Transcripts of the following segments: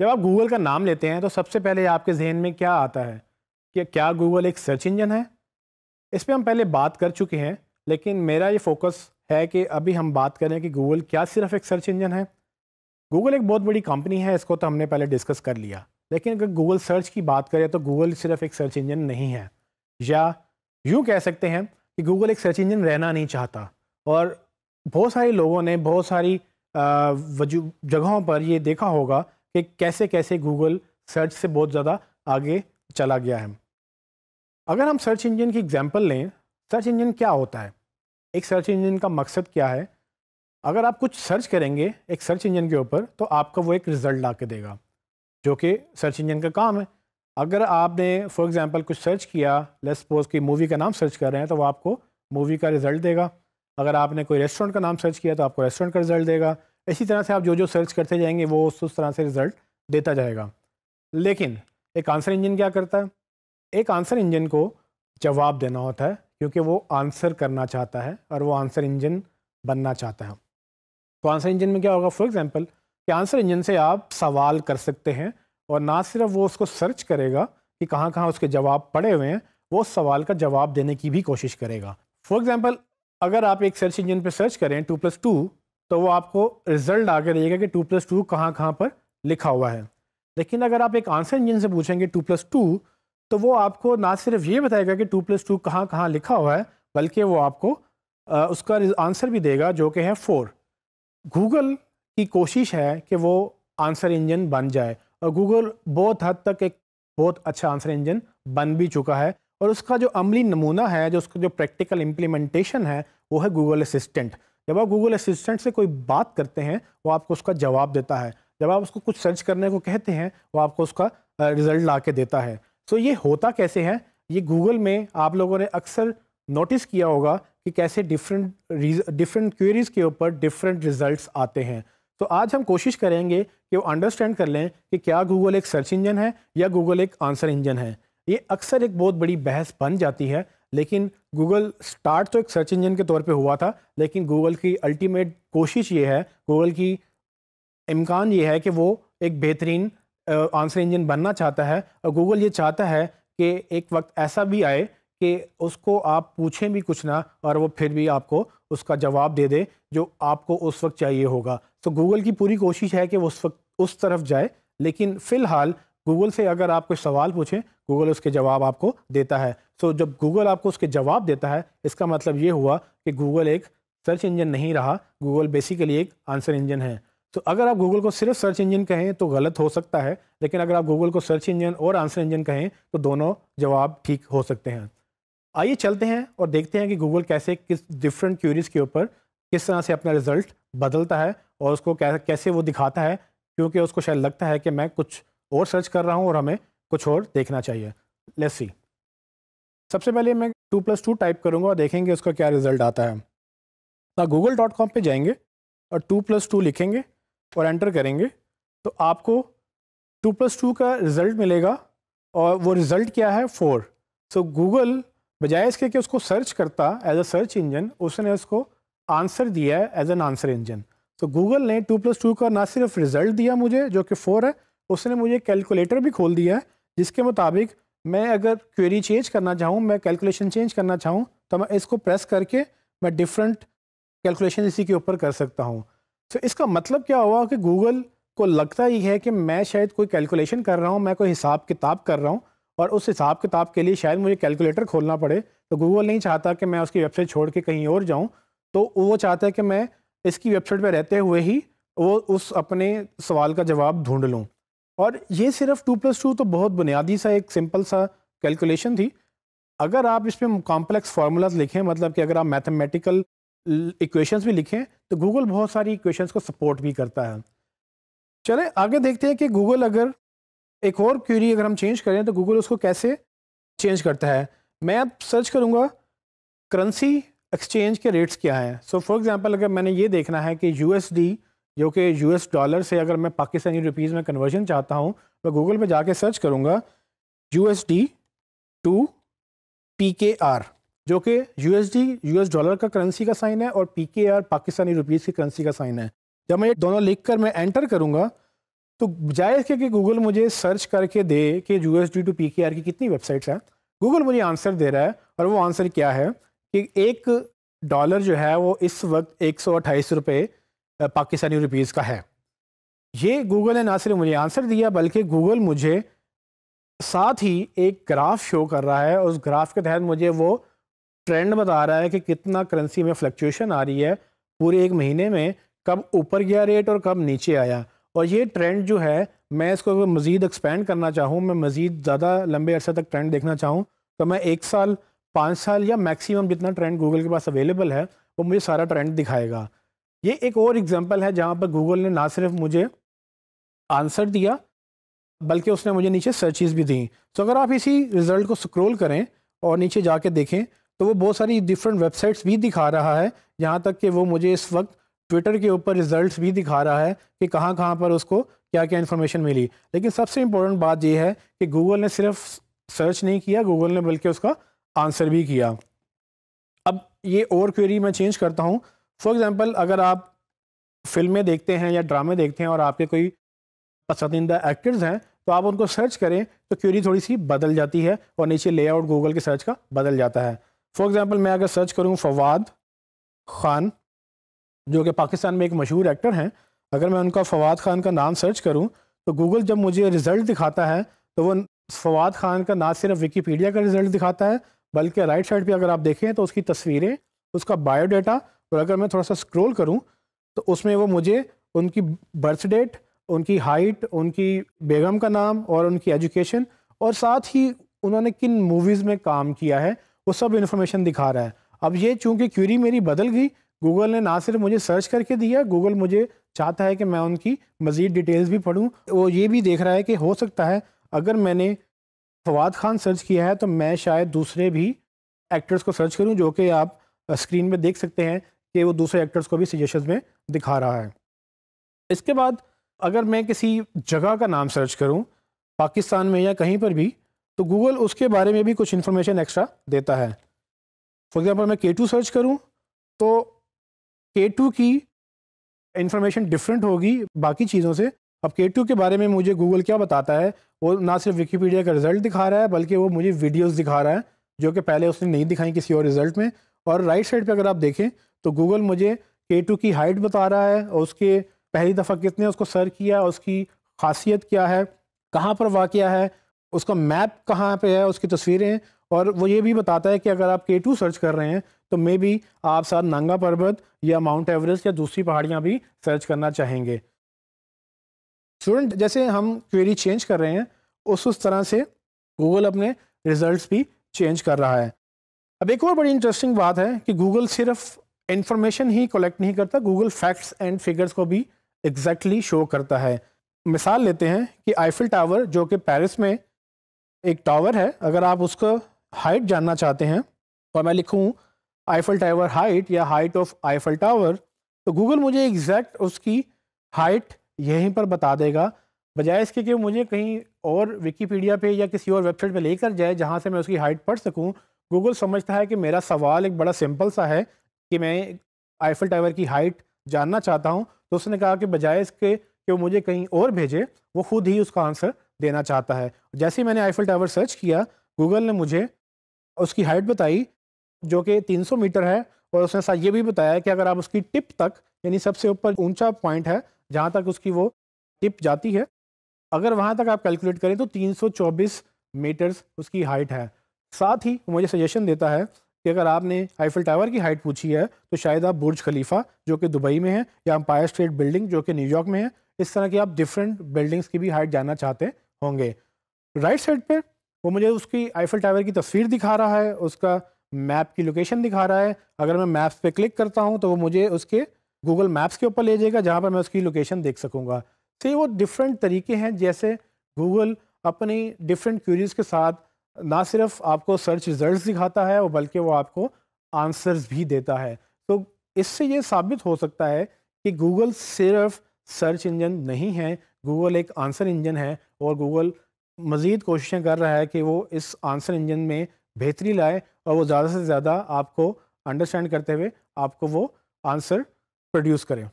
जब आप गूगल का नाम लेते हैं तो सबसे पहले आपके जहन में क्या आता है कि क्या गूगल एक सर्च इंजन है इस पर हम पहले बात कर चुके हैं लेकिन मेरा ये फोकस है कि अभी हम बात करें कि गूगल क्या सिर्फ एक सर्च इंजन है गूगल एक बहुत बड़ी कंपनी है इसको तो हमने पहले डिस्कस कर लिया लेकिन अगर गूगल सर्च की बात करें तो गूगल सिर्फ एक सर्च इंजन नहीं है या यूँ कह सकते हैं कि गूगल एक सर्च इंजन रहना नहीं चाहता और बहुत सारे लोगों ने बहुत सारी वजू जगहों पर ये देखा होगा कि कैसे कैसे गूगल सर्च से बहुत ज़्यादा आगे चला गया है अगर हम सर्च इंजन की एग्जांपल लें सर्च इंजन क्या होता है एक सर्च इंजन का मकसद क्या है अगर आप कुछ सर्च करेंगे एक सर्च इंजन के ऊपर तो आपका वो एक रिज़ल्ट ला के देगा जो कि सर्च इंजन का काम है अगर आपने फॉर एग्ज़ाम्पल कुछ सर्च किया लेट्स सपोज कि मूवी का नाम सर्च कर रहे हैं तो वो आपको मूवी का रिज़ल्ट देगा अगर आपने कोई रेस्टोरेंट का नाम सर्च किया तो आपको रेस्टोरेंट का रिज़ल्ट देगा इसी तरह से आप जो जो सर्च करते जाएंगे वो उस तरह से रिज़ल्ट देता जाएगा लेकिन एक आंसर इंजन क्या करता है एक आंसर इंजन को जवाब देना होता है क्योंकि वो आंसर करना चाहता है और वो आंसर इंजन बनना चाहता है तो आंसर इंजन में क्या होगा फॉर एग्ज़ाम्पल कि आंसर इंजन से आप सवाल कर सकते हैं और ना सिर्फ वो उसको सर्च करेगा कि कहाँ कहाँ उसके जवाब पड़े हुए हैं वो उस सवाल का जवाब देने की भी कोशिश करेगा फॉर एग्ज़ाम्पल अगर आप एक सर्च इंजन पर सर्च करें टू प्लस टू तो वो आपको रिजल्ट आगे देगा कि टू प्लस टू कहाँ कहाँ पर लिखा हुआ है लेकिन अगर आप एक आंसर इंजन से पूछेंगे टू प्लस टू तो वो आपको ना सिर्फ ये बताएगा कि टू प्लस टू कहाँ कहाँ लिखा हुआ है बल्कि वो आपको आ, उसका आंसर भी देगा जो कि है फोर गूगल की कोशिश है कि वो आंसर इंजन बन जाए और गूगल बहुत हद तक एक बहुत अच्छा आंसर इंजन बन भी चुका है और उसका जो अमली नमूना है जो उसका जो प्रैक्टिकल इम्प्लीमेंटेशन है वो है गूगल असिस्टेंट जब आप गूगल असिस्टेंट से कोई बात करते हैं वो आपको उसका जवाब देता है जब आप उसको कुछ सर्च करने को कहते हैं वो आपको उसका रिज़ल्ट ला के देता है सो ये होता कैसे है ये गूगल में आप लोगों ने अक्सर नोटिस किया होगा कि कैसे डिफरेंट डिफरेंट क्वेरीज़ के ऊपर डिफरेंट रिजल्ट्स आते हैं तो आज हम कोशिश करेंगे कि वो अंडरस्टैंड कर लें कि क्या गूगल एक सर्च इंजन है या गूगल एक आंसर इंजन है ये अक्सर एक बहुत बड़ी बहस बन जाती है लेकिन गूगल स्टार्ट तो एक सर्च इंजन के तौर पे हुआ था लेकिन गूगल की अल्टीमेट कोशिश ये है गूगल की इम्कान ये है कि वो एक बेहतरीन आंसर इंजन बनना चाहता है और गूगल ये चाहता है कि एक वक्त ऐसा भी आए कि उसको आप पूछें भी कुछ ना और वो फिर भी आपको उसका जवाब दे दे जो आपको उस वक्त चाहिए होगा तो गूगल की पूरी कोशिश है कि वो उस वक्त उस तरफ जाए लेकिन फ़िलहाल गूगल से अगर आप कोई सवाल पूछें गूगल उसके जवाब आपको देता है सो so, जब गूगल आपको उसके जवाब देता है इसका मतलब ये हुआ कि गूगल एक सर्च इंजन नहीं रहा गूगल बेसिकली एक आंसर इंजन है तो अगर आप गूगल को सिर्फ सर्च इंजन कहें तो गलत हो सकता है लेकिन अगर आप गूगल को सर्च इंजन और आंसर इंजन कहें तो दोनों जवाब ठीक हो सकते हैं आइए चलते हैं और देखते हैं कि गूगल कैसे किस डिफरेंट क्यूरीज़ के ऊपर किस तरह से अपना रिजल्ट बदलता है और उसको कैसे वो दिखाता है क्योंकि उसको शायद लगता है कि मैं कुछ और सर्च कर रहा हूँ और हमें कुछ और देखना चाहिए लेसी सी सबसे पहले मैं टू प्लस टू टाइप करूँगा और देखेंगे उसका क्या रिजल्ट आता है आप गूगल डॉट कॉम पर जाएंगे और टू प्लस टू लिखेंगे और एंटर करेंगे तो आपको टू प्लस टू का रिज़ल्ट मिलेगा और वो रिज़ल्ट क्या है फोर सो गूगल बजाय इसके कि उसको सर्च करता एज अ सर्च इंजन उसने उसको आंसर दिया है एज एन आंसर इंजन तो गूगल ने टू प्लस टू का ना सिर्फ रिज़ल्ट दिया मुझे जो कि फ़ोर है उसने मुझे कैलकुलेटर भी खोल दिया है जिसके मुताबिक मैं अगर क्वेरी चेंज करना चाहूँ मैं कैलकुलेशन चेंज करना चाहूँ तो मैं इसको प्रेस करके मैं डिफरेंट कैलकुलेशन इसी के ऊपर कर सकता हूँ तो इसका मतलब क्या हुआ कि गूगल को लगता ही है कि मैं शायद कोई कैलकुलेशन कर रहा हूँ मैं कोई हिसाब किताब कर रहा हूँ और उस हिसाब किताब के लिए शायद मुझे कैलकुलेटर खोलना पड़े तो गूगल नहीं चाहता कि मैं उसकी वेबसाइट छोड़ के कहीं और जाऊँ तो वो चाहता है कि मैं इसकी वेबसाइट पर रहते हुए ही वो उस अपने सवाल का जवाब ढूंढ लूँ और ये सिर्फ टू प्लस टू तो बहुत बुनियादी सा एक सिंपल सा कैलकुलेशन थी अगर आप इसमें कॉम्प्लेक्स फार्मूलाज लिखें मतलब कि अगर आप मैथमेटिकल इक्वेशंस भी लिखें तो गूगल बहुत सारी इक्वेशंस को सपोर्ट भी करता है चले आगे देखते हैं कि गूगल अगर एक और क्यूरी अगर हम चेंज करें तो गूगल उसको कैसे चेंज करता है मैं अब सर्च करूँगा करंसी एक्सचेंज के रेट्स क्या हैं सो फॉर एग्ज़ाम्पल अगर मैंने ये देखना है कि यू जो कि एस डॉलर से अगर मैं पाकिस्तानी रुपीज़ में कन्वर्जन चाहता हूँ मैं गूगल पर जाके सर्च करूँगा U S D to P K R जो कि U S D S dollar का करेंसी का साइन है और P K R Pakistani rupees की करेंसी का साइन है जब मैं ये दोनों लिख कर मैं एंटर करूँगा तो बजाय इसके कि गूगल मुझे सर्च करके दे कि U S D to P K R की कितनी वेबसाइट्स हैं गूगल मुझे आंसर दे रहा है और वो आंसर क्या है कि एक डॉलर जो है वो इस वक्त एक सौ अट्ठाईस रुपये पाकिस्तानी रुपीज़ का है ये गूगल ने ना सिर्फ मुझे आंसर दिया बल्कि गूगल मुझे साथ ही एक ग्राफ शो कर रहा है और उस ग्राफ के तहत मुझे वो ट्रेंड बता रहा है कि कितना करेंसी में फ्लक्चुएशन आ रही है पूरे एक महीने में कब ऊपर गया रेट और कब नीचे आया और ये ट्रेंड जो है मैं इसको मज़ीद एक्सपेंड करना चाहूँ मैं मज़ीद ज़्यादा लंबे अरसे तक ट्रेंड देखना चाहूँ तो मैं एक साल पाँच साल या मैक्सिमम जितना ट्रेंड गूगल के पास अवेलेबल है वो मुझे सारा ट्रेंड दिखाएगा ये एक और एग्जांपल है जहाँ पर गूगल ने ना सिर्फ मुझे आंसर दिया बल्कि उसने मुझे नीचे सर्चिज भी दी तो अगर आप इसी रिज़ल्ट को स्क्रोल करें और नीचे जाके देखें तो वो बहुत सारी डिफरेंट वेबसाइट्स भी दिखा रहा है यहाँ तक कि वो मुझे इस वक्त ट्विटर के ऊपर रिज़ल्ट भी दिखा रहा है कि कहाँ कहाँ पर उसको क्या क्या इन्फॉर्मेशन मिली लेकिन सबसे इम्पोर्टेंट बात यह है कि गूगल ने सिर्फ सर्च नहीं किया गूगल ने बल्कि उसका आंसर भी किया अब ये और क्वेरी मैं चेंज करता हूँ फॉर एग्ज़ाम्पल अगर आप फिल्में देखते हैं या ड्रामे देखते हैं और आपके कोई पसंदीदा एक्टर्स हैं तो आप उनको सर्च करें तो क्यूरी थोड़ी सी बदल जाती है और नीचे लेआउट गूगल के सर्च का बदल जाता है फॉर एग्ज़ाम्पल मैं अगर सर्च करूँ फवाद खान जो कि पाकिस्तान में एक मशहूर एक्टर हैं अगर मैं उनका फवाद खान का नाम सर्च करूँ तो गूगल जब मुझे रिज़ल्ट दिखाता है तो वो फवाद खान का ना सिर्फ विकीपीडिया का रिज़ल्ट दिखाता है बल्कि राइट साइड पर अगर आप देखें तो उसकी तस्वीरें उसका बायोडाटा और अगर मैं थोड़ा सा स्क्रोल करूँ तो उसमें वो मुझे उनकी बर्थ डेट उनकी हाइट उनकी बेगम का नाम और उनकी एजुकेशन और साथ ही उन्होंने किन मूवीज़ में काम किया है वो सब इन्फॉर्मेशन दिखा रहा है अब ये चूँकि क्यूरी मेरी बदल गई गूगल ने ना सिर्फ मुझे सर्च करके दिया गूगल मुझे चाहता है कि मैं उनकी मज़ीद डिटेल्स भी पढ़ूँ वो ये भी देख रहा है कि हो सकता है अगर मैंने फवाद खान सर्च किया है तो मैं शायद दूसरे भी एक्टर्स को सर्च करूँ जो कि आप स्क्रीन पर देख सकते हैं कि वो दूसरे एक्टर्स को भी सजेशन में दिखा रहा है इसके बाद अगर मैं किसी जगह का नाम सर्च करूँ पाकिस्तान में या कहीं पर भी तो गूगल उसके बारे में भी कुछ इन्फॉर्मेशन एक्स्ट्रा देता है फॉर एग्ज़ाम्पल मैं के सर्च करूँ तो के की इन्फॉर्मेशन डिफरेंट होगी बाकी चीज़ों से अब के के बारे में मुझे गूगल क्या बताता है वो ना सिर्फ विकीपीडिया का रिज़ल्ट दिखा रहा है बल्कि वो मुझे वीडियोस दिखा रहा है जो कि पहले उसने नहीं दिखाई किसी और रिज़ल्ट में और राइट साइड पे अगर आप देखें तो गूगल मुझे के टू की हाइट बता रहा है और उसके पहली दफ़ा कितने उसको सर्च किया उसकी खासियत क्या है कहाँ पर वाक़ है उसका मैप कहाँ पे है उसकी तस्वीरें और वो ये भी बताता है कि अगर आप के टू सर्च कर रहे हैं तो मे भी आप साथ नांगा पर्वत या माउंट एवरेस्ट या दूसरी पहाड़ियाँ भी सर्च करना चाहेंगे स्टूडेंट जैसे हम क्वेरी चेंज कर रहे हैं उस उस तरह से गूगल अपने रिजल्ट्स भी चेंज कर रहा है अब एक और बड़ी इंटरेस्टिंग बात है कि गूगल सिर्फ इन्फॉर्मेशन ही कलेक्ट नहीं करता गूगल फैक्ट्स एंड फिगर्स को भी एग्जैक्टली exactly शो करता है मिसाल लेते हैं कि आईफिल टावर जो कि पेरिस में एक टावर है अगर आप उसका हाइट जानना चाहते हैं और मैं लिखूँ आईफल टावर हाइट या हाइट ऑफ आईफल टावर तो गूगल मुझे एग्जैक्ट उसकी हाइट यहीं पर बता देगा बजाय इसके कि मुझे कहीं और विकीपीडिया पे या किसी और वेबसाइट पे लेकर जाए जहाँ से मैं उसकी हाइट पढ़ सकूँ गूगल समझता है कि मेरा सवाल एक बड़ा सिंपल सा है कि मैं आईफिल टावर की हाइट जानना चाहता हूँ तो उसने कहा कि बजाय इसके कि वो मुझे कहीं और भेजे वो खुद ही उसका आंसर देना चाहता है जैसे ही मैंने आईफिल टावर सर्च किया गूगल ने मुझे उसकी हाइट बताई जो कि 300 मीटर है और उसने साथ ये भी बताया कि अगर आप उसकी टिप तक यानी सबसे ऊपर ऊंचा पॉइंट है जहाँ तक उसकी वो टिप जाती है अगर वहाँ तक आप कैलकुलेट करें तो 324 मीटर्स उसकी हाइट है साथ ही मुझे सजेशन देता है कि अगर आपने आईफिल टावर की हाइट पूछी है तो शायद आप बुर्ज खलीफा जो कि दुबई में है या अम्पायर स्टेट बिल्डिंग जो कि न्यूयॉर्क में है इस तरह की आप डिफरेंट बिल्डिंग्स की भी हाइट जानना चाहते होंगे राइट साइड पर वो मुझे उसकी आईफिल टावर की तस्वीर दिखा रहा है उसका मैप की लोकेशन दिखा रहा है अगर मैं मैप्स पे क्लिक करता हूँ तो वो मुझे उसके गूगल मैप्स के ऊपर ले जाएगा जहाँ पर मैं उसकी लोकेशन देख सकूँगा तो वो डिफरेंट तरीके हैं जैसे गूगल अपनी डिफरेंट क्यूरीज के साथ ना सिर्फ आपको सर्च रिजल्ट दिखाता है और बल्कि वो आपको आंसर्स भी देता है तो इससे ये साबित हो सकता है कि गूगल सिर्फ सर्च इंजन नहीं है गूगल एक आंसर इंजन है और गूगल मज़ीद कोशिशें कर रहा है कि वो इस आंसर इंजन में बेहतरी लाए और वो ज़्यादा से ज़्यादा आपको अंडरस्टैंड करते हुए आपको वो आंसर प्रोड्यूस करें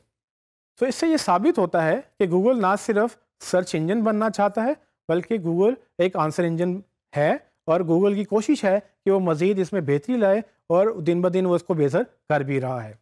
तो इससे ये साबित होता है कि गूगल ना सिर्फ सर्च इंजन बनना चाहता है बल्कि गूगल एक आंसर इंजन है और गूगल की कोशिश है कि वो मज़ीद इसमें बेहतरी लाए और दिन ब दिन वो इसको बेहतर कर भी रहा है